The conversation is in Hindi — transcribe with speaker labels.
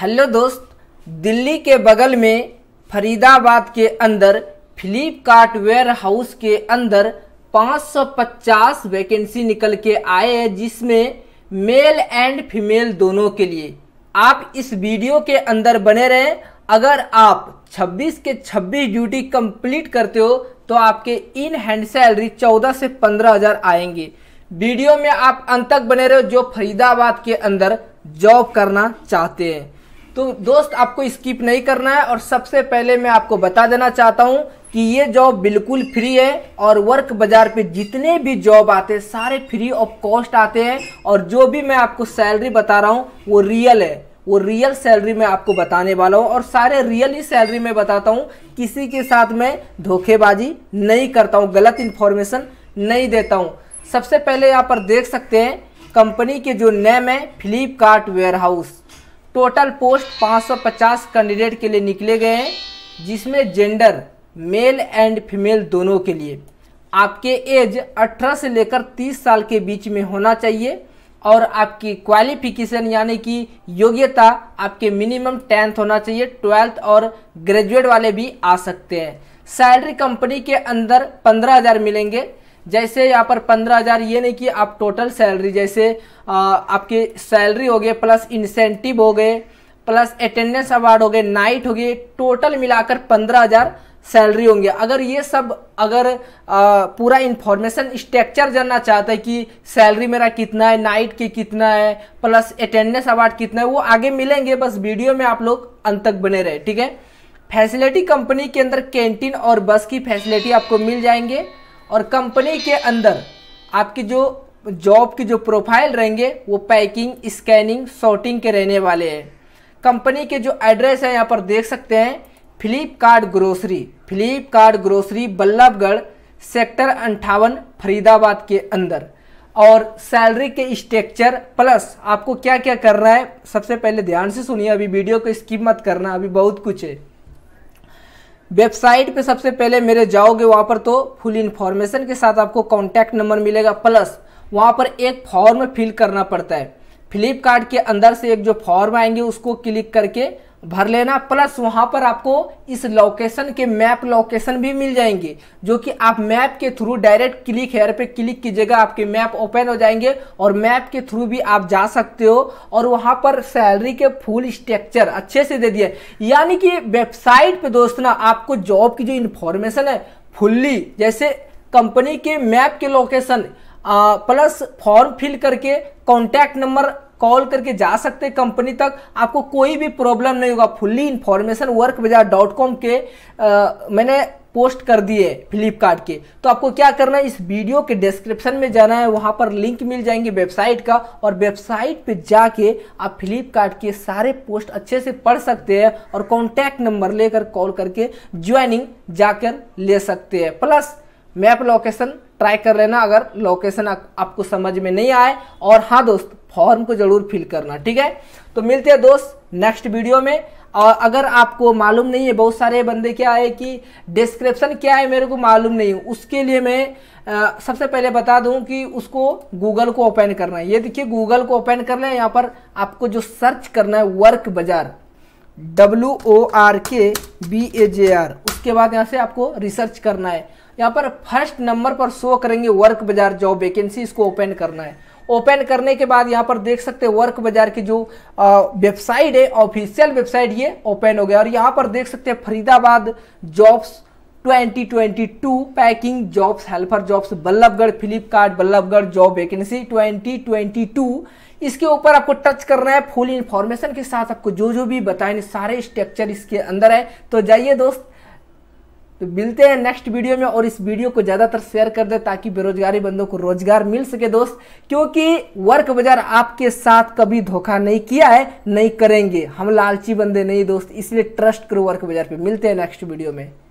Speaker 1: हेलो दोस्त दिल्ली के बगल में फरीदाबाद के अंदर फ्लिपकार्ट वेयर हाउस के अंदर 550 वैकेंसी निकल के आए हैं जिसमें मेल एंड फीमेल दोनों के लिए आप इस वीडियो के अंदर बने रहें अगर आप 26 के 26 ड्यूटी कंप्लीट करते हो तो आपके इन हैंड सैलरी 14 से पंद्रह हज़ार आएंगे वीडियो में आप अंत तक बने रहो जो फरीदाबाद के अंदर जॉब करना चाहते हैं तो दोस्त आपको स्किप नहीं करना है और सबसे पहले मैं आपको बता देना चाहता हूँ कि ये जॉब बिल्कुल फ्री है और वर्क बाजार पे जितने भी जॉब आते हैं सारे फ्री ऑफ कॉस्ट आते हैं और जो भी मैं आपको सैलरी बता रहा हूँ वो रियल है वो रियल सैलरी मैं आपको बताने वाला हूँ और सारे रियल ही सैलरी मैं बताता हूँ किसी के साथ मैं धोखेबाजी नहीं करता हूँ गलत इन्फॉर्मेशन नहीं देता हूँ सबसे पहले यहाँ पर देख सकते हैं कंपनी के जो नेम है Flipkart warehouse total post 550 candidate के लिए निकले गए हैं जिसमें जेंडर मेल एंड फीमेल दोनों के लिए आपके एज 18 से लेकर 30 साल के बीच में होना चाहिए और आपकी क्वालिफिकेशन यानी कि योग्यता आपके मिनिमम टेंथ होना चाहिए ट्वेल्थ और ग्रेजुएट वाले भी आ सकते हैं सैलरी कंपनी के अंदर पंद्रह हज़ार मिलेंगे जैसे यहाँ पर पंद्रह हज़ार ये नहीं कि आप टोटल सैलरी जैसे आ, आपके सैलरी हो गए प्लस इंसेंटिव हो गए प्लस अटेंडेंस अवार्ड हो गए नाइट हो गए टोटल मिलाकर पंद्रह हज़ार सैलरी होंगे अगर ये सब अगर आ, पूरा इन्फॉर्मेशन स्ट्रक्चर जानना चाहता है कि सैलरी मेरा कितना है नाइट के कितना है प्लस अटेंडेंस अवार्ड कितना है वो आगे मिलेंगे बस वीडियो में आप लोग अंत तक बने रहे ठीक है फैसिलिटी कंपनी के अंदर कैंटीन और बस की फैसिलिटी आपको मिल जाएंगे और कंपनी के अंदर आपकी जो जॉब की जो प्रोफाइल रहेंगे वो पैकिंग स्कैनिंग शॉटिंग के रहने वाले हैं कंपनी के जो एड्रेस है यहाँ पर देख सकते हैं Flipkart grocery Flipkart grocery Ballabhgarh sector अंठावन फरीदाबाद के अंदर और सैलरी के स्ट्रक्चर प्लस आपको क्या क्या करना है सबसे पहले ध्यान से सुनिए अभी वीडियो को स्किप मत करना अभी बहुत कुछ है वेबसाइट पे सबसे पहले मेरे जाओगे वहाँ पर तो फुल इन्फॉर्मेशन के साथ आपको कॉन्टैक्ट नंबर मिलेगा प्लस वहाँ पर एक फॉर्म फिल करना पड़ता है फ्लिपकार्ट के अंदर से एक जो फॉर्म आएंगे उसको क्लिक करके भर लेना प्लस वहाँ पर आपको इस लोकेशन के मैप लोकेशन भी मिल जाएंगे जो कि आप मैप के थ्रू डायरेक्ट क्लिक हेयर पे क्लिक कीजिएगा आपके मैप ओपन हो जाएंगे और मैप के थ्रू भी आप जा सकते हो और वहाँ पर सैलरी के फुल स्ट्रक्चर अच्छे से दे दिए यानी कि वेबसाइट पे दोस्त ना आपको जॉब की जो इन्फॉर्मेशन है फुल्ली जैसे कंपनी के मैप के लोकेशन प्लस फॉर्म फिल करके कॉन्टैक्ट नंबर कॉल करके जा सकते हैं कंपनी तक आपको कोई भी प्रॉब्लम नहीं होगा fully information work Bazaar dot com के आ, मैंने पोस्ट कर दिए फ्लिपकार्ट के तो आपको क्या करना है इस वीडियो के डिस्क्रिप्शन में जाना है वहाँ पर लिंक मिल जाएंगे वेबसाइट का और वेबसाइट पे जाके आप फ्लिपकार्ट के सारे पोस्ट अच्छे से पढ़ सकते हैं और कॉन्टैक्ट नंबर लेकर कॉल करके ज्वाइनिंग जाकर ले सकते हैं प्लस मैप लोकेशन ट्राई कर लेना अगर लोकेशन आप, आपको समझ में नहीं आए और हाँ दोस्त फॉर्म को ज़रूर फिल करना ठीक है तो मिलते हैं दोस्त नेक्स्ट वीडियो में और अगर आपको मालूम नहीं है बहुत सारे बंदे क्या है कि डिस्क्रिप्शन क्या है मेरे को मालूम नहीं है उसके लिए मैं आ, सबसे पहले बता दूं कि उसको गूगल को ओपन करना है ये देखिए गूगल को ओपन करना है यहाँ पर आपको जो सर्च करना है work Bazaar W O R K B A J A उसके बाद यहाँ से आपको रिसर्च करना है यहाँ पर फर्स्ट नंबर पर शो करेंगे वर्क बाजार जॉब वैकेंसी इसको ओपन करना है ओपन करने के बाद यहाँ पर देख सकते हैं वर्क बाजार की जो वेबसाइट है ऑफिशियल वेबसाइट ये ओपन हो गया और यहाँ पर देख सकते हैं Faridabad jobs 2022 packing jobs helper jobs Ballabhgarh Flipkart Ballabhgarh job vacancy 2022 इसके ऊपर आपको टच करना है फुल इन्फॉर्मेशन के साथ आपको जो जो भी बताए सारे स्ट्रक्चर इसके अंदर है तो जाइए दोस्त तो मिलते हैं नेक्स्ट वीडियो में और इस वीडियो को ज़्यादातर शेयर कर दें ताकि बेरोजगारी बंदों को रोजगार मिल सके दोस्त क्योंकि वर्क बाजार आपके साथ कभी धोखा नहीं किया है नहीं करेंगे हम लालची बंदे नहीं दोस्त इसलिए ट्रस्ट करो वर्क बाजार पे मिलते हैं नेक्स्ट वीडियो में